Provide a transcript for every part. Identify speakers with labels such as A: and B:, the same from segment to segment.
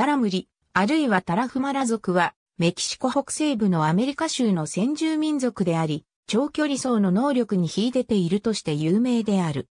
A: ダラムリ、あるいはタラフマラ族は、メキシコ北西部のアメリカ州の先住民族であり、長距離走の能力に秀でているとして有名である。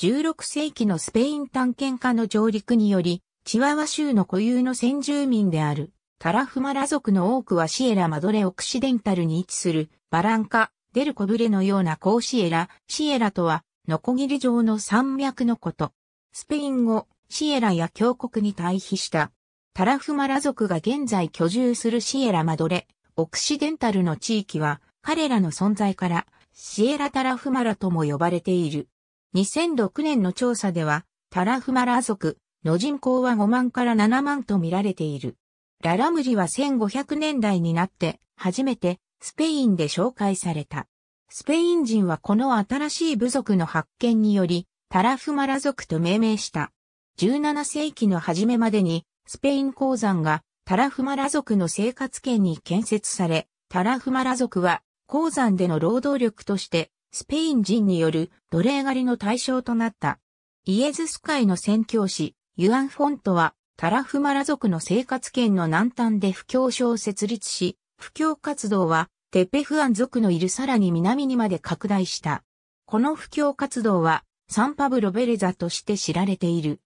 A: 16世紀のスペイン探検家の上陸により、チワワ州の固有の先住民である、タラフマラ族の多くはシエラ・マドレ・オクシデンタルに位置する、バランカ、デル・コブレのようなーシエラ、シエラとは、ノコギリ状の山脈のこと。スペイン語、シエラや峡谷に対比した。タラフマラ族が現在居住するシエラマドレ、オクシデンタルの地域は、彼らの存在から、シエラタラフマラとも呼ばれている。2006年の調査では、タラフマラ族の人口は5万から7万と見られている。ララムジは1500年代になって、初めてスペインで紹介された。スペイン人はこの新しい部族の発見により、タラフマラ族と命名した。17世紀の初めまでに、スペイン鉱山がタラフマラ族の生活圏に建設され、タラフマラ族は鉱山での労働力としてスペイン人による奴隷狩りの対象となった。イエズス会の宣教師、ユアン・フォントは、タラフマラ族の生活圏の南端で布教所を設立し、布教活動はテペフアン族のいるさらに南にまで拡大した。この布教活動はサンパブロ・ベレザとして知られている。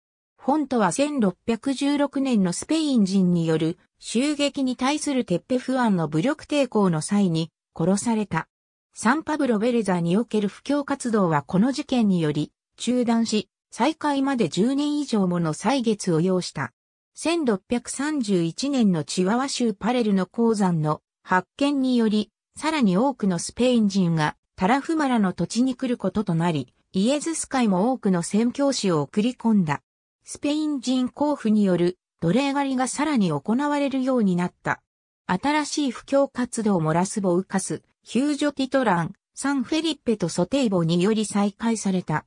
A: フォントは1616年のスペイン人による襲撃に対するテッペ不安の武力抵抗の際に殺された。サンパブロ・ベレザにおける布教活動はこの事件により中断し、再開まで10年以上もの歳月を要した。1631年のチワワ州パレルの鉱山の発見により、さらに多くのスペイン人がタラフマラの土地に来ることとなり、イエズス会も多くの宣教師を送り込んだ。スペイン人交付による奴隷狩りがさらに行われるようになった。新しい布教活動もラスボウカス、ヒュージョティトラン、サンフェリッペとソテイボにより再開された。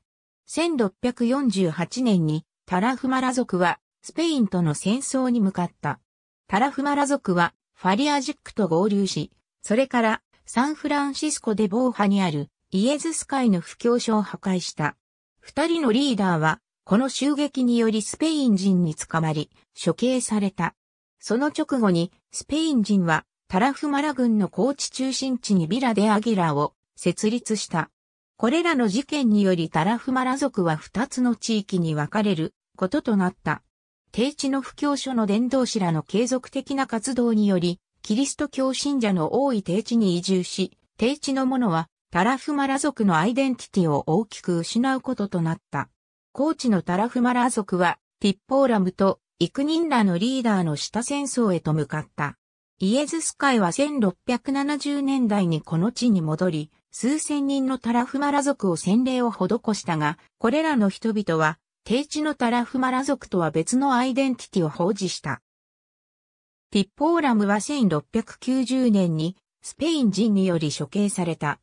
A: 1648年にタラフマラ族はスペインとの戦争に向かった。タラフマラ族はファリアジックと合流し、それからサンフランシスコでボーハにあるイエズス会の布教所を破壊した。二人のリーダーはこの襲撃によりスペイン人に捕まり、処刑された。その直後に、スペイン人は、タラフマラ軍の高地中心地にビラデアギラを設立した。これらの事件によりタラフマラ族は二つの地域に分かれることとなった。低地の布教所の伝道師らの継続的な活動により、キリスト教信者の多い低地に移住し、低地の者はタラフマラ族のアイデンティティを大きく失うこととなった。高知のタラフマラー族は、ティッポーラムとイクニンラのリーダーの下戦争へと向かった。イエズス会は1670年代にこの地に戻り、数千人のタラフマラ族を洗礼を施したが、これらの人々は、低地のタラフマラ族とは別のアイデンティティを保持した。ティッポーラムは1690年にスペイン人により処刑された。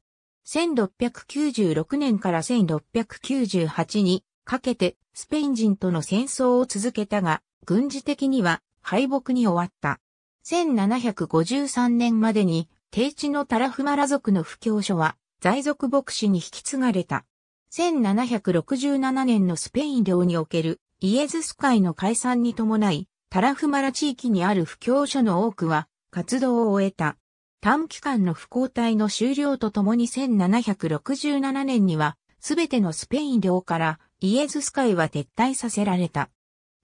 A: 1696年から1698にかけてスペイン人との戦争を続けたが、軍事的には敗北に終わった。1753年までに、低地のタラフマラ族の布教所は、在族牧師に引き継がれた。1767年のスペイン領におけるイエズス会の解散に伴い、タラフマラ地域にある布教所の多くは活動を終えた。短期間の不交代の終了とともに1767年には、すべてのスペイン領からイエズス会は撤退させられた。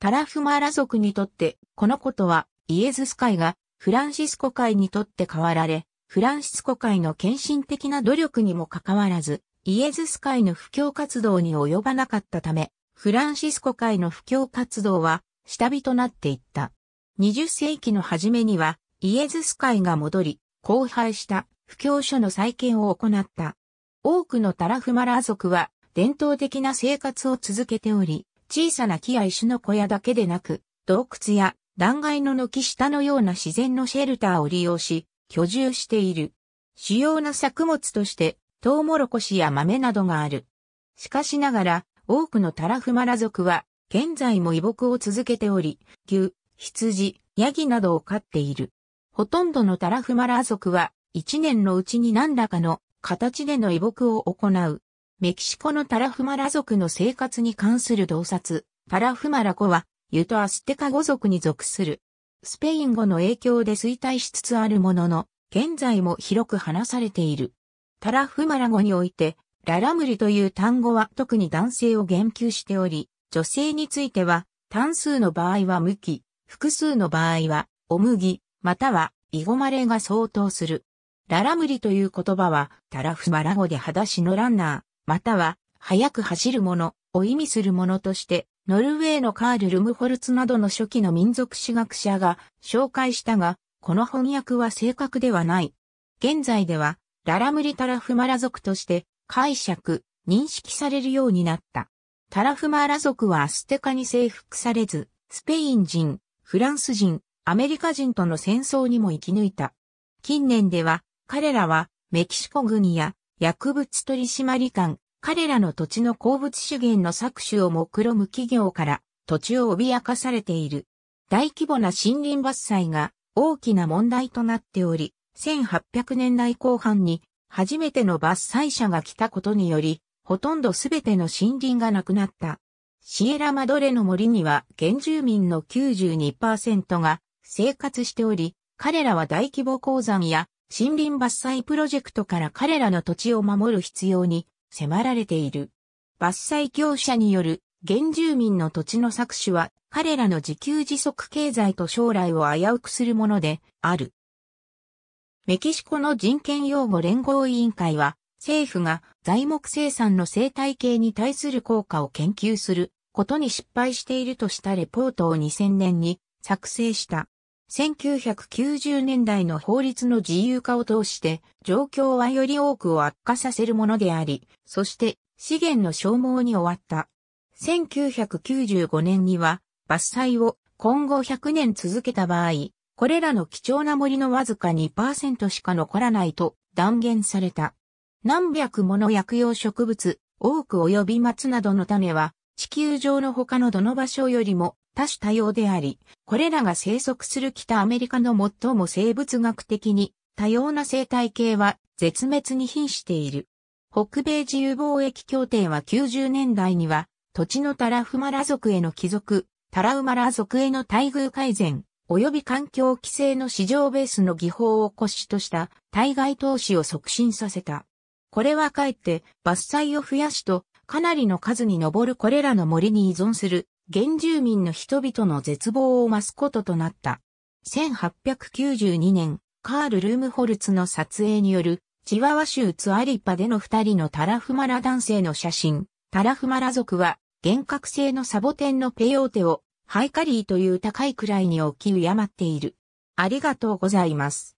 A: タラフマーラ族にとって、このことはイエズス会がフランシスコ会にとって変わられ、フランシスコ会の献身的な努力にもかかわらず、イエズス会の布教活動に及ばなかったため、フランシスコ会の布教活動は下火となっていった。20世紀の初めには、イエズス会が戻り、荒廃した布教書の再建を行った。多くのタラフマラ族は伝統的な生活を続けており、小さな木や石の小屋だけでなく、洞窟や断崖の軒下のような自然のシェルターを利用し、居住している。主要な作物として、トウモロコシや豆などがある。しかしながら、多くのタラフマラ族は、現在も遺木を続けており、牛、羊、ヤギなどを飼っている。ほとんどのタラフマラ族は、一年のうちに何らかの形での遺木を行う。メキシコのタラフマラ族の生活に関する洞察、タラフマラ語は、ユトアステカ語族に属する。スペイン語の影響で衰退しつつあるものの、現在も広く話されている。タラフマラ語において、ララムリという単語は特に男性を言及しており、女性については、単数の場合は向き、複数の場合は、お麦、または、イゴマレが相当する。ララムリという言葉は、タラフマラ語で裸足のランナー、または、速く走るものを意味するものとして、ノルウェーのカール・ルムホルツなどの初期の民族史学者が紹介したが、この翻訳は正確ではない。現在では、ララムリ・タラフマラ族として解釈、認識されるようになった。タラフマラ族はアステカに征服されず、スペイン人、フランス人、アメリカ人との戦争にも生き抜いた。近年では、彼らはメキシコ軍や薬物取締官、彼らの土地の鉱物資源の搾取を目論む企業から土地を脅かされている。大規模な森林伐採が大きな問題となっており、1800年代後半に初めての伐採者が来たことにより、ほとんどすべての森林がなくなった。シエラマドレの森には原住民の92%が生活しており、彼らは大規模鉱山や森林伐採プロジェクトから彼らの土地を守る必要に迫られている。伐採業者による原住民の土地の搾取は彼らの自給自足経済と将来を危うくするものである。メキシコの人権擁護連合委員会は政府が材木生産の生態系に対する効果を研究することに失敗しているとしたレポートを2000年に作成した。1990年代の法律の自由化を通して、状況はより多くを悪化させるものであり、そして資源の消耗に終わった。1995年には、伐採を今後100年続けた場合、これらの貴重な森のわずか2%しか残らないと断言された。何百もの薬用植物、多く及び松などの種は、地球上の他のどの場所よりも多種多様であり、これらが生息する北アメリカの最も生物学的に多様な生態系は絶滅に瀕している。北米自由貿易協定は90年代には土地のタラフマラ族への帰属、タラウマラ族への待遇改善、及び環境規制の市場ベースの技法を骨子とした対外投資を促進させた。これはかえって伐採を増やすとかなりの数に上るこれらの森に依存する原住民の人々の絶望を増すこととなった。1892年、カール・ルームホルツの撮影による、チワワ州ツアリッパでの二人のタラフマラ男性の写真、タラフマラ族は、幻覚性のサボテンのペヨーテを、ハイカリーという高いくらいに大き敬っている。ありがとうございます。